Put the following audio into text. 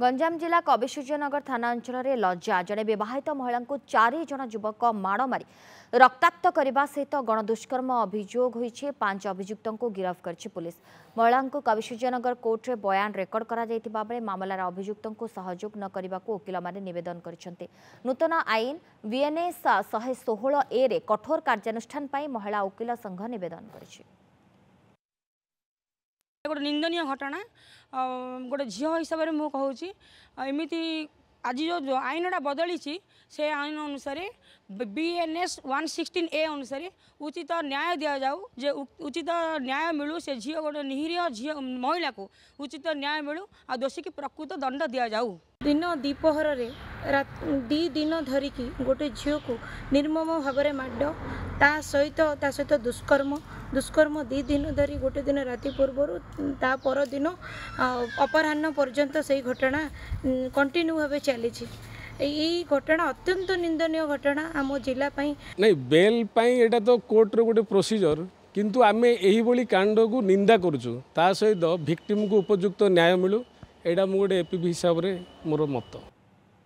गञ्जाम जिल्ला कवि नगर थाना अञ्चलले लज्जा जन विवाहित महिला जना युवक माड मारी, रक्ताक्त सहित गण दुष्कर्म अभियोग हुन्छ पाँच अभियुक्त गिरफे पु महिलाको कवि सूर्य नगर को बयान रेकर्ड गरि अभियुक्तको सहयोग नकुकल नेदन गरिन्छ नूतन आइन विएनए शो कठोर कार्नुष्ठान पा महिला उकि सङ्घ न ଗୋଟେ ନିନ୍ଦନୀୟ ଘଟଣା ଗୋଟେ ଝିଅ ହିସାବରେ ମୁଁ କହୁଛି ଏମିତି ଆଜି ଯେଉଁ ଆଇନଟା ବଦଳିଛି ସେ ଆଇନ ଅନୁସାରେ B N S one sixteen A ଅନୁସାରେ ଉଚିତ ନ୍ୟାୟ ଦିଆଯାଉ ଯେ ଉଚିତ ନ୍ୟାୟ ମିଳୁ ସେ ଝିଅ ଗୋଟେ ନିହିରୀୟ ଝିଅ ମହିଳାକୁ ଉଚିତ ନ୍ୟାୟ ମିଳୁ ଆଉ ଦୋଷୀକି ପ୍ରକୃତ ଦଣ୍ଡ ଦିଆଯାଉ ଦିନ ଦ୍ୱିପହରରେ ଦୁଇ ଦିନ ଧରିକି ଗୋଟେ ଝିଅକୁ ନିର୍ମମ ଭାବରେ ମାଡ଼ ତା ସହିତ ତା ସହିତ ଦୁଷ୍କର୍ମ ଦୁଷ୍କର୍ମ ଦୁଇ ଦିନ ଧରି ଗୋଟେ ଦିନ ରାତି ପୂର୍ବରୁ ତା ପରଦିନ ଅପରାହ୍ନ ପର୍ଯ୍ୟନ୍ତ ସେଇ ଘଟଣା କଣ୍ଟିନ୍ୟୁ ଭାବେ ଚାଲିଛି এই ঘটনা অত্যন্ত নিন্দনীয় ঘটনা আম জেলা পাই নাই বেল পাই এটা তো কোর্টর গোটে প্রোসিজর কিন্তু আমি এইভাবে কাণ্ডকু নিন্দা করছু তা সহিত ভিক্টিমকু উপযুক্ত ন্যায় মিলু এটা মু গোটে এপিভি হিসাবে মোর মত